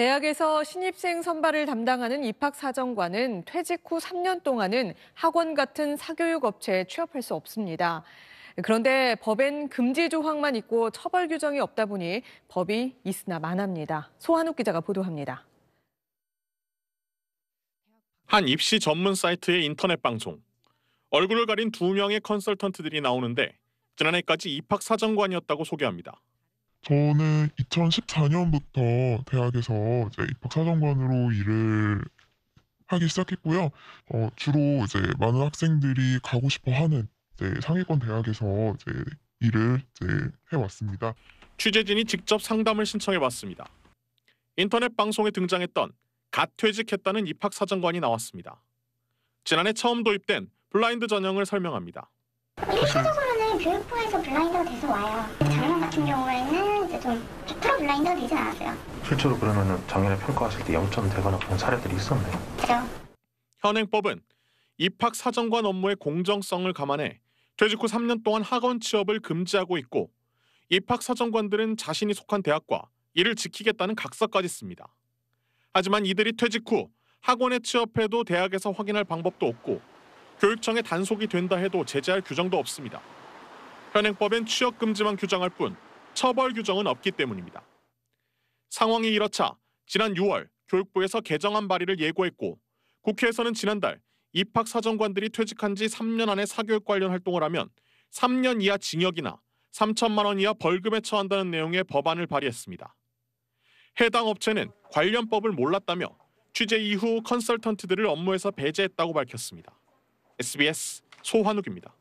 대학에서 신입생 선발을 담당하는 입학사정관은 퇴직 후 3년 동안은 학원 같은 사교육 업체에 취업할 수 없습니다. 그런데 법엔 금지 조항만 있고 처벌 규정이 없다 보니 법이 있으나 만합니다. 소한욱 기자가 보도합니다. 한 입시 전문 사이트의 인터넷 방송. 얼굴을 가린 두 명의 컨설턴트들이 나오는데 지난해까지 입학 사정관이었다고 소개합니다. 저는 2014년부터 대학에서 이제 입학사정관으로 일을 하기 시작했고요. 어, 주로 이제 많은 학생들이 가고 싶어 하는 이제 상위권 대학에서 이제 일을 이제 해왔습니다. 취재진이 직접 상담을 신청해봤습니다. 인터넷 방송에 등장했던 갓 퇴직했다는 입학 사정관이 나왔습니다. 지난해 처음 도입된 블라인드 전형을 설명합니다. 입학 사정관은 교육부에서 블라인드가 돼서 와요. 전형 같은 경우에는 거의 100% 블라인드가 되진 않았어요. 실제로 그러면 작년에 평가하실 때 0점 되거나 그런 사례들이 있었네요. 그죠. 현행법은 입학 사정관 업무의 공정성을 감안해 퇴직 후 3년 동안 학원 취업을 금지하고 있고 입학 사정관들은 자신이 속한 대학과 이를 지키겠다는 각서까지 씁니다. 하지만 이들이 퇴직 후 학원에 취업해도 대학에서 확인할 방법도 없고 교육청에 단속이 된다 해도 제재할 규정도 없습니다. 현행법엔 취업 금지만 규정할 뿐 처벌 규정은 없기 때문입니다. 상황이 이렇자 지난 6월 교육부에서 개정안 발의를 예고했고 국회에서는 지난달 입학 사정관들이 퇴직한 지 3년 안에 사교육 관련 활동을 하면 3년 이하 징역이나 3천만 원 이하 벌금에 처한다는 내용의 법안을 발의했습니다. 해당 업체는 관련법을 몰랐다며 취재 이후 컨설턴트들을 업무에서 배제했다고 밝혔습니다. SBS 소환욱입니다.